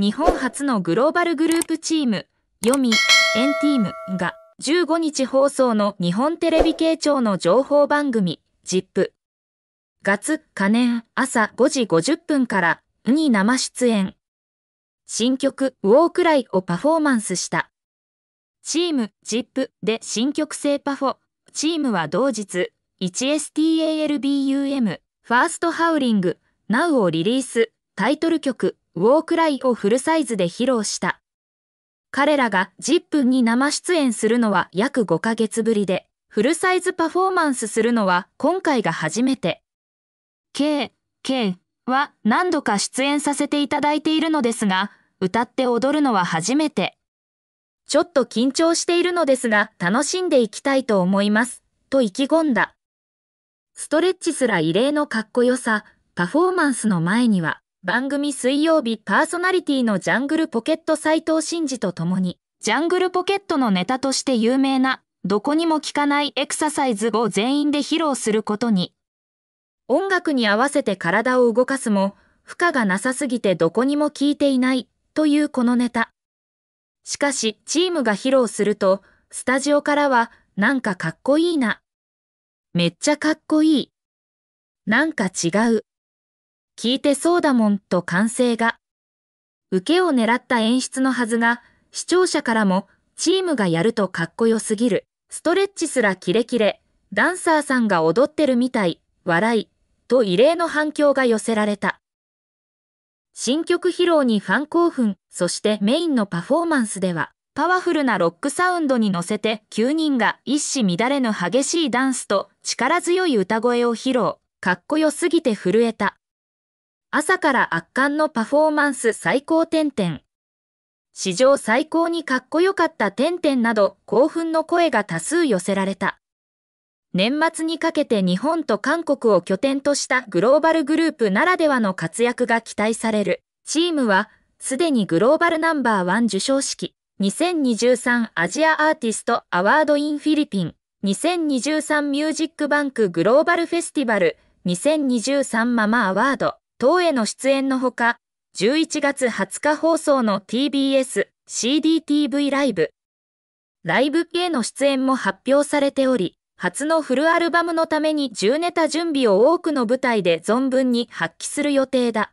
日本初のグローバルグループチーム、読み、エンティームが15日放送の日本テレビ系庁の情報番組、ジップ。月、可燃、朝5時50分から、に生出演。新曲、ウォークライをパフォーマンスした。チーム、ジップで新曲制パフォ。チームは同日、1STALBUM、ファーストハウリング、NOW をリリース、タイトル曲、ウォークライをフルサイズで披露した。彼らが10分に生出演するのは約5ヶ月ぶりで、フルサイズパフォーマンスするのは今回が初めて。K、K は何度か出演させていただいているのですが、歌って踊るのは初めて。ちょっと緊張しているのですが、楽しんでいきたいと思います。と意気込んだ。ストレッチすら異例のかっこよさ、パフォーマンスの前には、番組水曜日パーソナリティのジャングルポケット斎藤真二と共に、ジャングルポケットのネタとして有名な、どこにも効かないエクササイズを全員で披露することに。音楽に合わせて体を動かすも、負荷がなさすぎてどこにも効いていないというこのネタ。しかし、チームが披露すると、スタジオからは、なんかかっこいいな。めっちゃかっこいい。なんか違う。聞いてそうだもんと歓声が。受けを狙った演出のはずが、視聴者からも、チームがやるとかっこよすぎる。ストレッチすらキレキレ。ダンサーさんが踊ってるみたい。笑い。と異例の反響が寄せられた。新曲披露にファン興奮、そしてメインのパフォーマンスでは、パワフルなロックサウンドに乗せて9人が一糸乱れぬ激しいダンスと力強い歌声を披露。かっこよすぎて震えた。朝から圧巻のパフォーマンス最高点々。史上最高にかっこよかった点々など興奮の声が多数寄せられた。年末にかけて日本と韓国を拠点としたグローバルグループならではの活躍が期待される。チームは、すでにグローバルナンバーワン受賞式、2023アジアアーティストアワードインフィリピン、2023ミュージックバンクグローバルフェスティバル、2023ママアワード、等への出演のほか、11月20日放送の TBS CDTV ライブ、ライブ系の出演も発表されており、初のフルアルバムのために10ネタ準備を多くの舞台で存分に発揮する予定だ。